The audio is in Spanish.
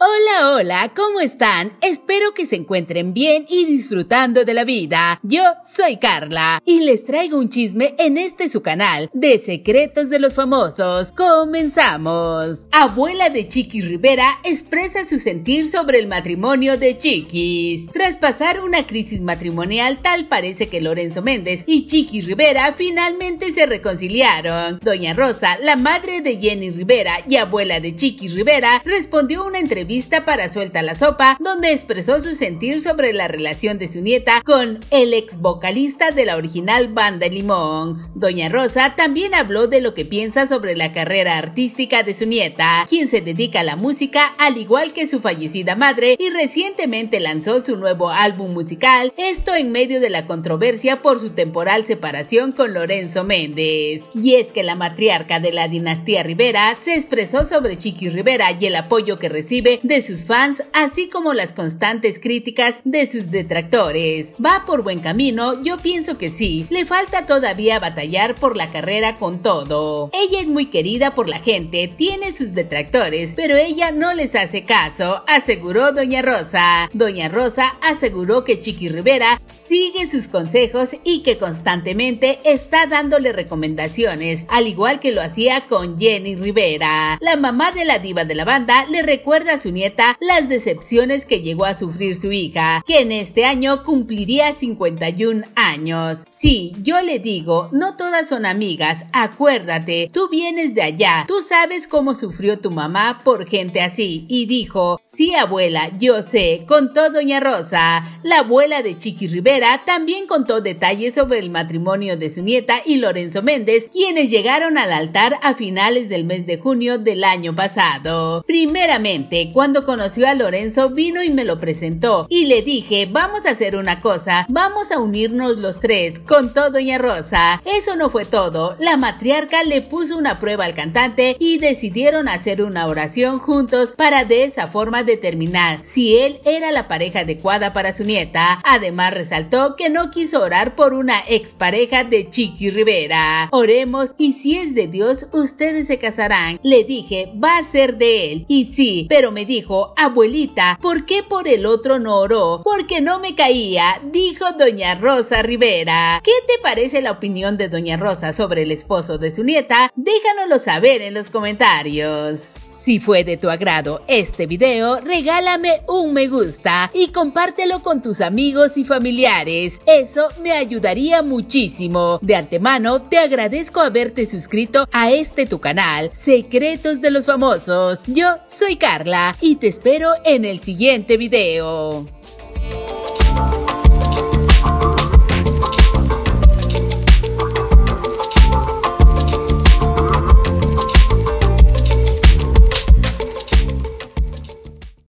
Hola, hola, ¿cómo están? Espero que se encuentren bien y disfrutando de la vida. Yo soy Carla y les traigo un chisme en este su canal de Secretos de los Famosos. Comenzamos. Abuela de Chiqui Rivera expresa su sentir sobre el matrimonio de Chiquis. Tras pasar una crisis matrimonial, tal parece que Lorenzo Méndez y Chiqui Rivera finalmente se reconciliaron. Doña Rosa, la madre de Jenny Rivera y abuela de Chiqui Rivera, respondió una entrevista Vista para Suelta la Sopa, donde expresó su sentir sobre la relación de su nieta con el ex vocalista de la original banda Limón. Doña Rosa también habló de lo que piensa sobre la carrera artística de su nieta, quien se dedica a la música al igual que su fallecida madre y recientemente lanzó su nuevo álbum musical, esto en medio de la controversia por su temporal separación con Lorenzo Méndez. Y es que la matriarca de la dinastía Rivera se expresó sobre Chiqui Rivera y el apoyo que recibe de sus fans, así como las constantes críticas de sus detractores. ¿Va por buen camino? Yo pienso que sí. Le falta todavía batallar por la carrera con todo. Ella es muy querida por la gente, tiene sus detractores, pero ella no les hace caso, aseguró Doña Rosa. Doña Rosa aseguró que Chiqui Rivera sigue sus consejos y que constantemente está dándole recomendaciones, al igual que lo hacía con Jenny Rivera. La mamá de la diva de la banda le recuerda a su nieta las decepciones que llegó a sufrir su hija, que en este año cumpliría 51 años. Sí, yo le digo, no todas son amigas, acuérdate, tú vienes de allá, tú sabes cómo sufrió tu mamá por gente así, y dijo, sí abuela, yo sé, contó doña Rosa. La abuela de Chiqui Rivera también contó detalles sobre el matrimonio de su nieta y Lorenzo Méndez, quienes llegaron al altar a finales del mes de junio del año pasado. Primeramente, cuando conoció a Lorenzo vino y me lo presentó y le dije, vamos a hacer una cosa, vamos a unirnos los tres, con Doña Rosa. Eso no fue todo, la matriarca le puso una prueba al cantante y decidieron hacer una oración juntos para de esa forma determinar si él era la pareja adecuada para su nieta. Además resaltó que no quiso orar por una expareja de Chiqui Rivera. Oremos y si es de Dios, ustedes se casarán. Le dije, va a ser de él. Y sí, pero me dijo, abuelita, ¿por qué por el otro no oró? Porque no me caía, dijo doña Rosa Rivera. ¿Qué te parece la opinión de doña Rosa sobre el esposo de su nieta? Déjanoslo saber en los comentarios. Si fue de tu agrado este video, regálame un me gusta y compártelo con tus amigos y familiares. Eso me ayudaría muchísimo. De antemano, te agradezco haberte suscrito a este tu canal, Secretos de los Famosos. Yo soy Carla y te espero en el siguiente video.